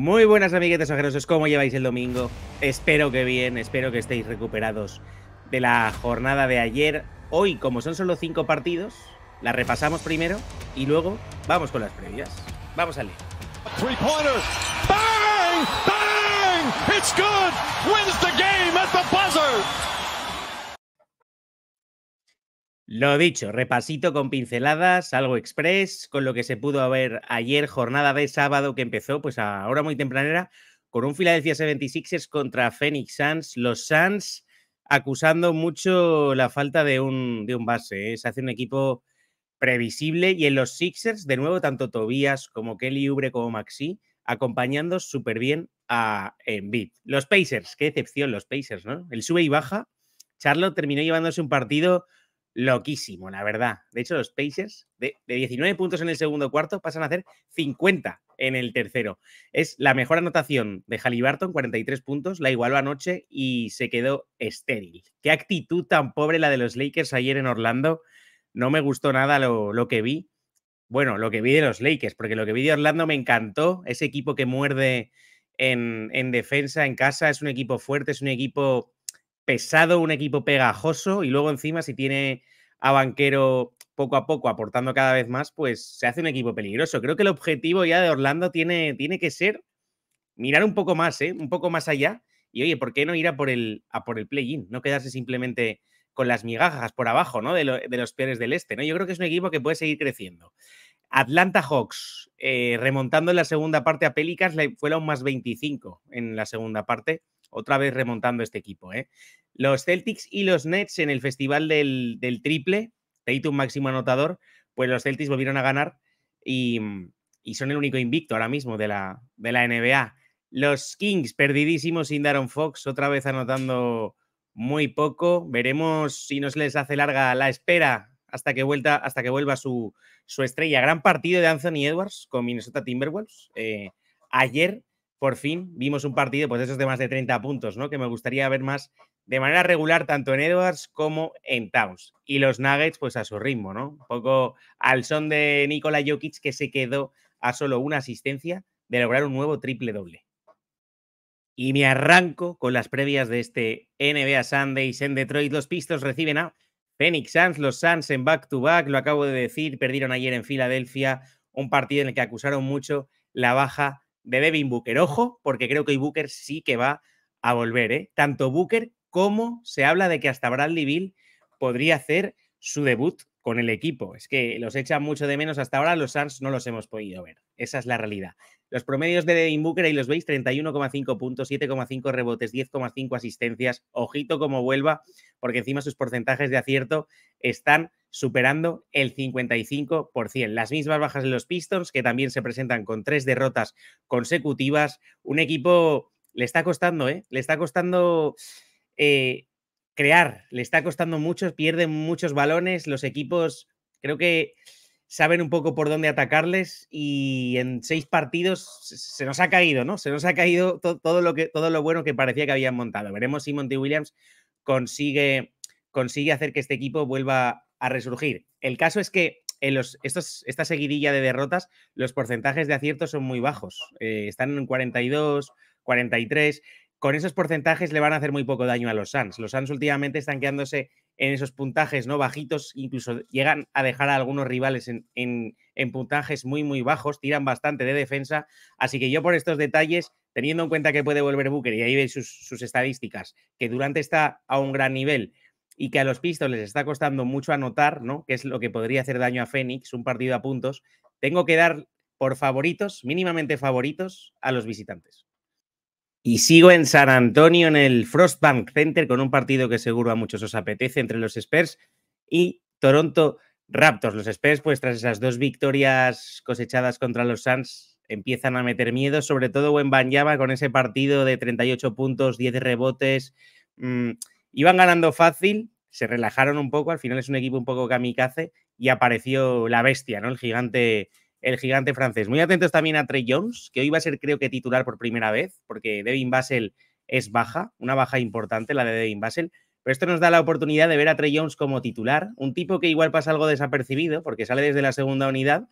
Muy buenas amiguetes ojerosos, ¿cómo lleváis el domingo? Espero que bien, espero que estéis recuperados de la jornada de ayer. Hoy, como son solo cinco partidos, la repasamos primero y luego vamos con las previas. Vamos a leer! Bang! Bang! It's good! buzzer! Lo dicho, repasito con pinceladas, algo express, con lo que se pudo ver ayer, jornada de sábado que empezó pues ahora muy tempranera, con un Philadelphia 76ers contra Phoenix Suns. Los Suns acusando mucho la falta de un, de un base. es ¿eh? Se hace un equipo previsible y en los Sixers, de nuevo, tanto Tobías como Kelly Ubre como Maxi, acompañando súper bien a Embiid. Los Pacers, qué decepción los Pacers, ¿no? El sube y baja. Charlotte terminó llevándose un partido loquísimo, la verdad. De hecho, los Pacers, de, 19 puntos en el segundo cuarto, pasan a hacer 50 en el tercero. Es la mejor anotación de Halliburton, 43 puntos, la igualó anoche y se quedó estéril. Qué actitud tan pobre la de los Lakers ayer en Orlando. No me gustó nada lo, lo que vi. Bueno, lo que vi de los Lakers, porque lo que vi de Orlando me encantó. Ese equipo que muerde en, en defensa, en casa, es un equipo fuerte, es un equipo pesado, un equipo pegajoso y luego encima si tiene a Banquero poco a poco aportando cada vez más, pues se hace un equipo peligroso. Creo que el objetivo ya de Orlando tiene, tiene que ser mirar un poco más, ¿eh? un poco más allá. Y oye, ¿por qué no ir a por el, el play-in? No quedarse simplemente con las migajas por abajo ¿no? de, los peores del este. ¿no? Yo creo que es un equipo que puede seguir creciendo. Atlanta Hawks, eh, remontando en la segunda parte a Pelicans, fue la más 25 en la segunda parte. Otra vez remontando este equipo. ¿eh? Los Celtics y los Nets en el festival del, triple, triple, Tatum máximo anotador, pues los Celtics volvieron a ganar y, son el único invicto ahora mismo de la, de la NBA. Los Kings perdidísimos sin Daron Fox, otra vez anotando muy poco. Veremos si nos les hace larga la espera hasta que, hasta que vuelva su, su estrella. Gran partido de Anthony Edwards con Minnesota Timberwolves. Eh, ayer por fin vimos un partido pues, esos de más de 30 puntos, ¿no? Que me gustaría ver más de manera regular tanto en Edwards como en Towns. Y los Nuggets, pues a su ritmo, ¿no? Un poco al son de Nikola Jokic, que se quedó a solo una asistencia de lograr un nuevo triple doble. Y me arranco con las previas de este NBA Sundays en Detroit. Los pistos reciben a Phoenix Suns, los Suns en back to -back, lo acabo de decir, perdieron ayer en Filadelfia, un partido en el que acusaron mucho la baja de Devin Booker. Ojo, porque creo que Booker sí que va a volver. ¿eh? Tanto Booker como se habla de que hasta Bradley Bill podría hacer su debut con el equipo. Es que los echan mucho de menos. Hasta ahora los Suns no los hemos podido ver. Esa es la realidad. Los promedios de Devin Booker, ahí los veis, 31,5 puntos, 7,5 rebotes, 10,5 asistencias. Ojito como vuelva, porque encima sus porcentajes de acierto están superando el 55%. Las mismas bajas en los Pistons, que también se presentan con tres derrotas consecutivas. Un equipo le está costando, ¿eh? Le está costando... Eh, crear. Le está costando mucho, pierden muchos balones. Los equipos creo que saben un poco por dónde atacarles y en seis partidos se nos ha caído, ¿no? Se nos ha caído todo, lo que, todo lo bueno que parecía que habían montado. Veremos si Monty Williams consigue, consigue hacer que este equipo vuelva a resurgir. El caso es que en los, estos, esta seguidilla de derrotas, los porcentajes de aciertos son muy bajos. Eh, están en 42, 43 con esos porcentajes le van a hacer muy poco daño a los Suns. Los Suns últimamente están quedándose en esos puntajes no bajitos, incluso llegan a dejar a algunos rivales en, puntajes muy, muy bajos, tiran bastante de defensa. Así que yo por estos detalles, teniendo en cuenta que puede volver Booker, y ahí veis sus, estadísticas, que Durante está a un gran nivel y que a los Pistons les está costando mucho anotar, ¿no? que es lo que podría hacer daño a Phoenix, un partido a puntos, tengo que dar por favoritos, mínimamente favoritos, a los visitantes. Y sigo en San Antonio, en el Frostbank Center, con un partido que seguro a muchos os apetece entre los Spurs y Toronto Raptors. Los Spurs, pues tras esas dos victorias cosechadas contra los Suns, empiezan a meter miedo, sobre todo en Banyama con ese partido de 38 puntos, 10 rebotes. Mm, iban ganando fácil, se relajaron un poco, al final es un equipo un poco kamikaze y apareció la bestia, ¿no? El gigante el gigante francés. Muy atentos también a Trey Jones, que hoy va a ser creo que titular por primera vez, porque Devin Basel es baja, una baja importante la de Devin Basel, pero esto nos da la oportunidad de ver a Trey Jones como titular, un tipo que igual pasa algo desapercibido porque sale desde la segunda unidad,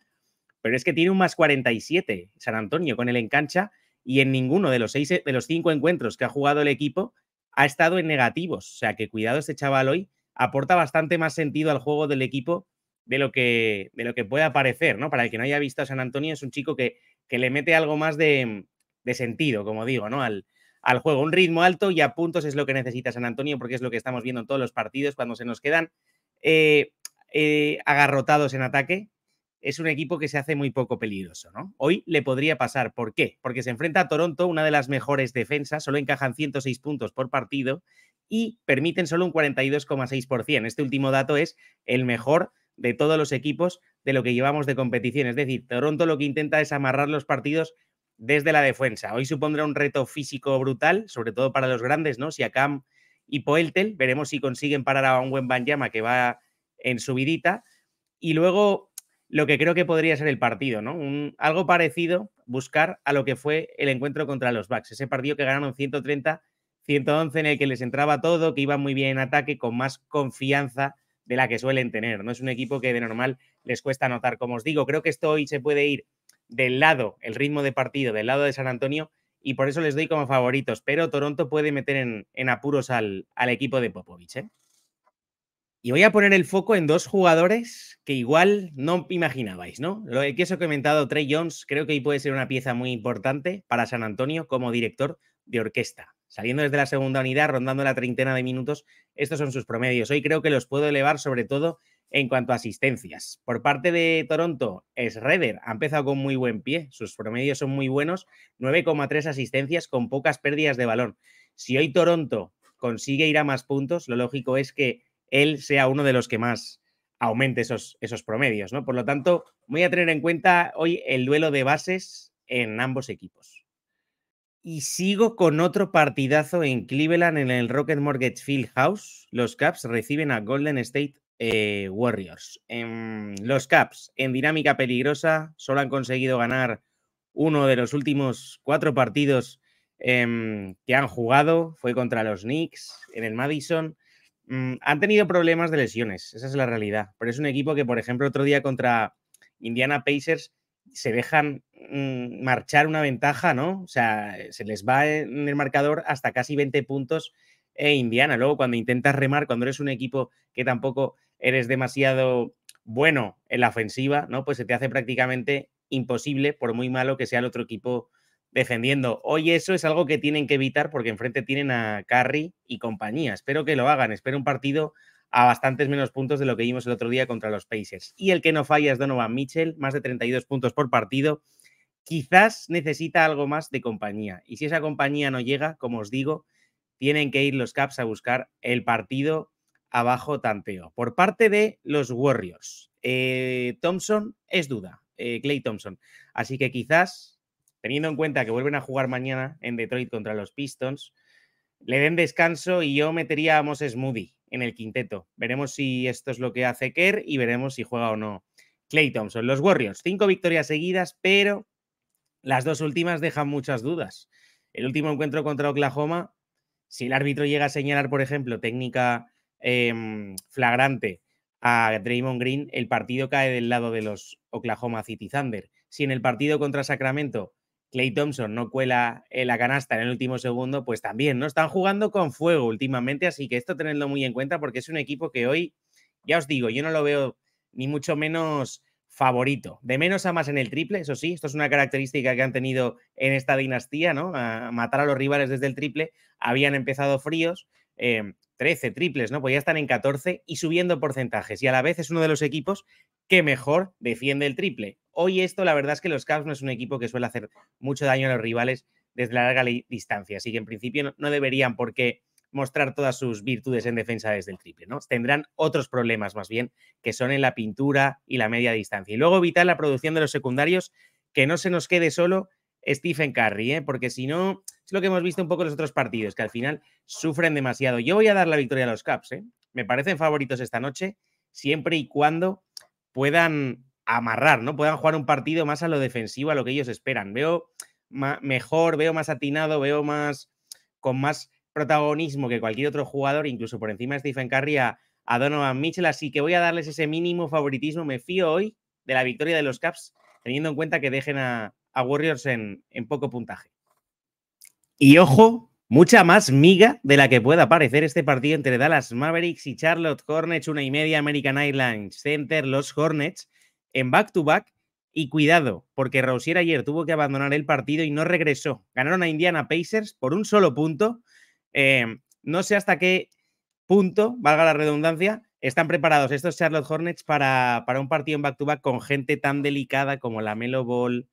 pero es que tiene un más 47 San Antonio con el en cancha y en ninguno de los, seis, de los cinco encuentros que ha jugado el equipo ha estado en negativos, o sea que cuidado este chaval hoy, aporta bastante más sentido al juego del equipo de lo que, de lo que pueda parecer, ¿no? Para el que no haya visto a San Antonio, es un chico que, que le mete algo más de, sentido, como digo, ¿no? Al, al juego. Un ritmo alto y a puntos es lo que necesita San Antonio, porque es lo que estamos viendo en todos los partidos cuando se nos quedan eh, eh, agarrotados en ataque. Es un equipo que se hace muy poco peligroso, ¿no? Hoy le podría pasar. ¿Por qué? Porque se enfrenta a Toronto, una de las mejores defensas, solo encajan 106 puntos por partido y permiten solo un 42,6%. Este último dato es el mejor de todos los equipos de lo que llevamos de competición. Es decir, Toronto lo que intenta es amarrar los partidos desde la defensa. Hoy supondrá un reto físico brutal, sobre todo para los grandes, ¿no? Si Acam y Poeltel, veremos si consiguen parar a un buen Banyama que va en subidita. Y luego lo que creo que podría ser el partido, ¿no? algo parecido, buscar a lo que fue el encuentro contra los Bucks, ese partido que ganaron 130-111 en el que les entraba todo, que iban muy bien en ataque, con más confianza de la que suelen tener. No es un equipo que de normal les cuesta anotar. Como os digo, creo que esto hoy se puede ir del lado, el ritmo de partido, del lado de San Antonio, y por eso les doy como favoritos. Pero Toronto puede meter en, apuros al, equipo de Popovich. ¿eh? Y voy a poner el foco en dos jugadores que igual no imaginabais, ¿no? Lo que os he comentado, Trey Jones, creo que hoy puede ser una pieza muy importante para San Antonio como director de orquesta saliendo desde la segunda unidad, rondando la treintena de minutos. Estos son sus promedios. Hoy creo que los puedo elevar sobre todo en cuanto a asistencias. Por parte de Toronto, Schroeder ha empezado con muy buen pie, sus promedios son muy buenos, 9,3 asistencias con pocas pérdidas de balón. Si hoy Toronto consigue ir a más puntos, lo lógico es que él sea uno de los que más aumente esos, esos promedios, ¿no? Por lo tanto, voy a tener en cuenta hoy el duelo de bases en ambos equipos. Y sigo con otro partidazo en Cleveland en el Rocket Mortgage Field House. Los Caps reciben a Golden State eh, Warriors. Em, los Caps, en dinámica peligrosa, solo han conseguido ganar uno de los últimos cuatro partidos em, que han jugado. Fue contra los Knicks en el Madison. Mm, han tenido problemas de lesiones, esa es la realidad. Pero es un equipo que, por ejemplo, otro día contra Indiana Pacers se dejan mm, marchar una ventaja, ¿no? O sea, eh, se les va en el marcador hasta casi 20 puntos e Indiana. Luego, cuando intentas remar, cuando eres un equipo que tampoco eres demasiado bueno en la ofensiva, ¿no? Pues se te hace prácticamente imposible, por muy malo que sea el otro equipo defendiendo. Hoy eso es algo que tienen que evitar porque enfrente tienen a Carry y compañía. Espero que lo hagan. Espero un partido a bastantes menos puntos de lo que vimos el otro día contra los Pacers. Y el que no falla es Donovan Mitchell, más de 32 puntos por partido. Quizás necesita algo más de compañía. Y si esa compañía no llega, como os digo, tienen que ir los Caps a buscar el partido abajo tanteo. Por parte de los Warriors, eh, Thompson es duda, Clay eh, Thompson. Así que quizás, teniendo en cuenta que vuelven a jugar mañana en Detroit contra los Pistons, le den descanso y yo metería a Moses Moody en el quinteto. Veremos si esto es lo que hace Kerr y veremos si juega o no Clay Thompson. Los Warriors, cinco victorias seguidas, pero las dos últimas dejan muchas dudas. El último encuentro contra Oklahoma, si el árbitro llega a señalar, por ejemplo, técnica em, flagrante a Draymond Green, el partido cae del lado de los Oklahoma City Thunder. Si en el partido contra Sacramento Clay Thompson no cuela la canasta en el último segundo, pues también, ¿no? Están jugando con fuego últimamente, así que esto tenedlo muy en cuenta porque es un equipo que hoy, ya os digo, yo no lo veo ni mucho menos favorito. De menos a más en el triple, eso sí, esto es una característica que han tenido en esta dinastía, ¿no? A matar a los rivales desde el triple, habían empezado fríos, 13 eh, triples, ¿no? Pues ya están en 14 y subiendo porcentajes. Y a la vez es uno de los equipos que mejor defiende el triple. Hoy esto, la verdad es que los Caps no es un equipo que suele hacer mucho daño a los rivales desde la larga distancia, así que en principio no, deberían porque mostrar todas sus virtudes en defensa desde el triple, ¿no? Tendrán otros problemas más bien, que son en la pintura y la media distancia. Y luego evitar la producción de los secundarios, que no se nos quede solo Stephen Curry, ¿eh? porque si no, es lo que hemos visto un poco en los otros partidos, que al final sufren demasiado. Yo voy a dar la victoria a los Caps, ¿eh? me parecen favoritos esta noche, siempre y cuando puedan amarrar, ¿no? Puedan jugar un partido más a lo defensivo, a lo que ellos esperan. Veo mejor, veo más atinado, veo más con más protagonismo que cualquier otro jugador, incluso por encima de Stephen Curry a, Donovan Mitchell, así que voy a darles ese mínimo favoritismo, me fío hoy de la victoria de los Caps, teniendo en cuenta que dejen a, Warriors en, poco puntaje. Y ojo, mucha más miga de la que pueda parecer este partido entre Dallas Mavericks y Charlotte Hornets, una y media American Airlines Center, los Hornets, en back-to-back. y cuidado, porque Rousier ayer tuvo que abandonar el partido y no regresó. Ganaron a Indiana Pacers por un solo punto. Em, no sé hasta qué punto, valga la redundancia, están preparados estos Charlotte Hornets para, para un partido en back-to-back con gente tan delicada como la Melo Ball,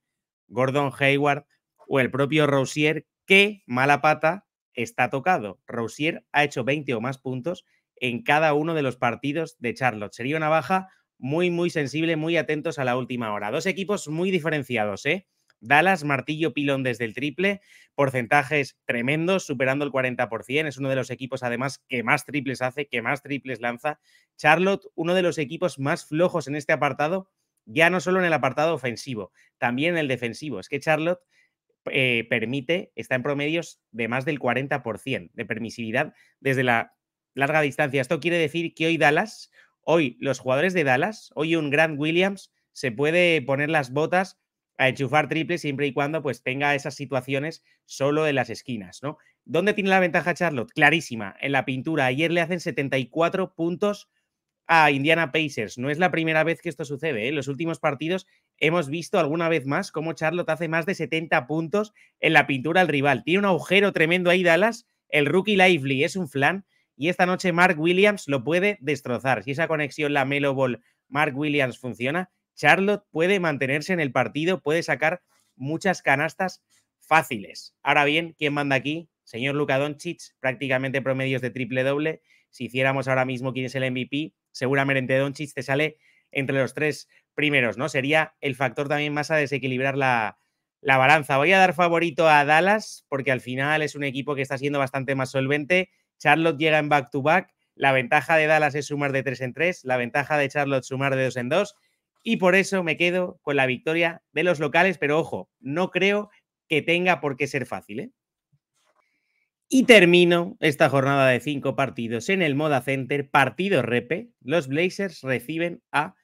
Gordon Hayward o el propio Rosier, que, mala pata, está tocado. Rosier ha hecho 20 o más puntos en cada uno de los partidos de Charlotte. Sería una baja muy, muy sensible, muy atentos a la última hora. Dos equipos muy diferenciados, ¿eh? Dallas, martillo pilón desde el triple, porcentajes tremendos, superando el 40%. Es uno de los equipos, además, que más triples hace, que más triples lanza. Charlotte, uno de los equipos más flojos en este apartado, ya no solo en el apartado ofensivo, también en el defensivo. Es que Charlotte eh, permite, está en promedios de más del 40% de permisividad desde la larga distancia. Esto quiere decir que hoy Dallas Hoy los jugadores de Dallas, hoy un Grant Williams se puede poner las botas a enchufar triple siempre y cuando pues tenga esas situaciones solo en las esquinas, ¿no? ¿Dónde tiene la ventaja Charlotte? Clarísima, en la pintura. Ayer le hacen 74 puntos a Indiana Pacers. No es la primera vez que esto sucede. En ¿eh? los últimos partidos hemos visto alguna vez más cómo Charlotte hace más de 70 puntos en la pintura al rival. Tiene un agujero tremendo ahí Dallas. El rookie Lively es un flan y esta noche Mark Williams lo puede destrozar. Si esa conexión, la Melo Ball, Mark Williams funciona, Charlotte puede mantenerse en el partido, puede sacar muchas canastas fáciles. Ahora bien, ¿quién manda aquí? Señor Luka Doncic, prácticamente promedios de triple doble. Si hiciéramos ahora mismo quién es el MVP, seguramente Doncic te sale entre los tres primeros, ¿no? Sería el factor también más a desequilibrar la, la balanza. Voy a dar favorito a Dallas porque al final es un equipo que está siendo bastante más solvente Charlotte llega en back-to-back, la ventaja de Dallas es sumar de 3 en 3, la ventaja de Charlotte sumar de 2 en 2, y por eso me quedo con la victoria de los locales, pero ojo, no creo que tenga por qué ser fácil. ¿eh? Y termino esta jornada de cinco partidos en el Moda Center, partido repe. Los Blazers reciben a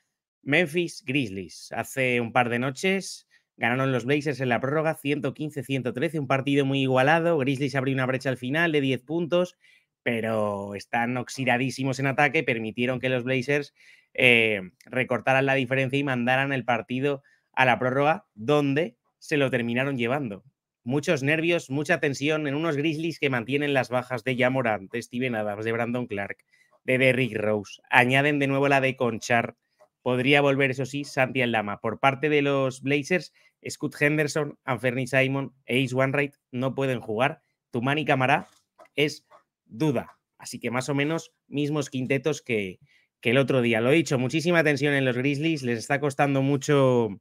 Memphis Grizzlies. Hace un par de noches ganaron los Blazers en la prórroga 115-113, un partido muy igualado. Grizzlies abrió una brecha al final de 10 puntos pero están oxidadísimos en ataque, permitieron que los Blazers eh, recortaran la diferencia y mandaran el partido a la prórroga, donde se lo terminaron llevando. Muchos nervios, mucha tensión en unos Grizzlies que mantienen las bajas de Jamorant, de Steven Adams, de Brandon Clark, de Derrick Rose. Añaden de nuevo la de Conchar. Podría volver, eso sí, Santi Lama. Por parte de los Blazers, Scott Henderson, Anferni Simon e Ace Right no pueden jugar. Tumani Camará es duda. Así que más o menos mismos quintetos que, el otro día. Lo he dicho, muchísima tensión en los Grizzlies, les está costando mucho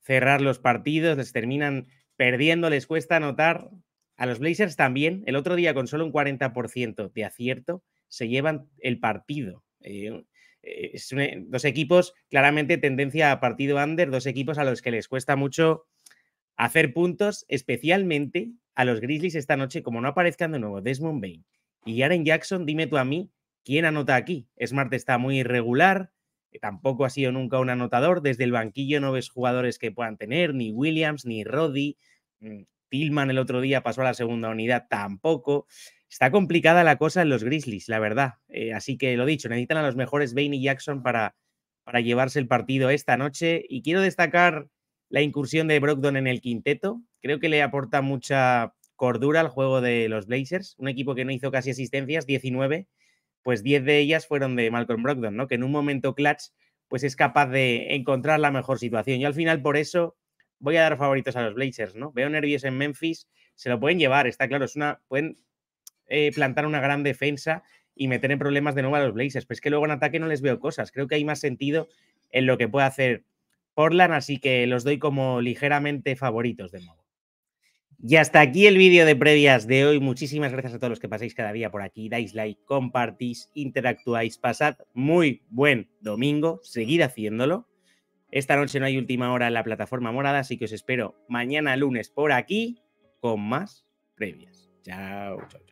cerrar los partidos, les terminan perdiendo, les cuesta anotar. A los Blazers también, el otro día con solo un 40% de acierto, se llevan el partido. Eh, eh, dos equipos, claramente tendencia a partido under, dos equipos a los que les cuesta mucho hacer puntos, especialmente a los Grizzlies esta noche, como no aparezcan de nuevo Desmond Bain y Aaron Jackson, dime tú a mí, ¿quién anota aquí? Smart está muy irregular, eh, tampoco ha sido nunca un anotador. Desde el banquillo no ves jugadores que puedan tener, ni Williams, ni Roddy. Mm, Tillman el otro día pasó a la segunda unidad, tampoco. Está complicada la cosa en los Grizzlies, la verdad. Eh, así que lo dicho, necesitan a los mejores Bane y Jackson para, para llevarse el partido esta noche. Y quiero destacar la incursión de Brogdon en el quinteto. Creo que le aporta mucha cordura al juego de los Blazers, un equipo que no hizo casi asistencias, 19, pues 10 de ellas fueron de Malcolm Brogdon, ¿no? Que en un momento clutch pues es capaz de encontrar la mejor situación. Y al final por eso voy a dar favoritos a los Blazers, ¿no? Veo nervios en Memphis, se lo pueden llevar, está claro, es una, pueden eh, plantar una gran defensa y meter en problemas de nuevo a los Blazers, pero es que luego en ataque no les veo cosas, creo que hay más sentido en lo que puede hacer Portland, así que los doy como ligeramente favoritos de nuevo. Y hasta aquí el vídeo de previas de hoy. Muchísimas gracias a todos los que pasáis cada día por aquí. Dais like, compartís, interactuáis. Pasad muy buen domingo. Seguid haciéndolo. Esta noche no hay última hora en la plataforma morada, así que os espero mañana lunes por aquí con más previas. Chao, chao.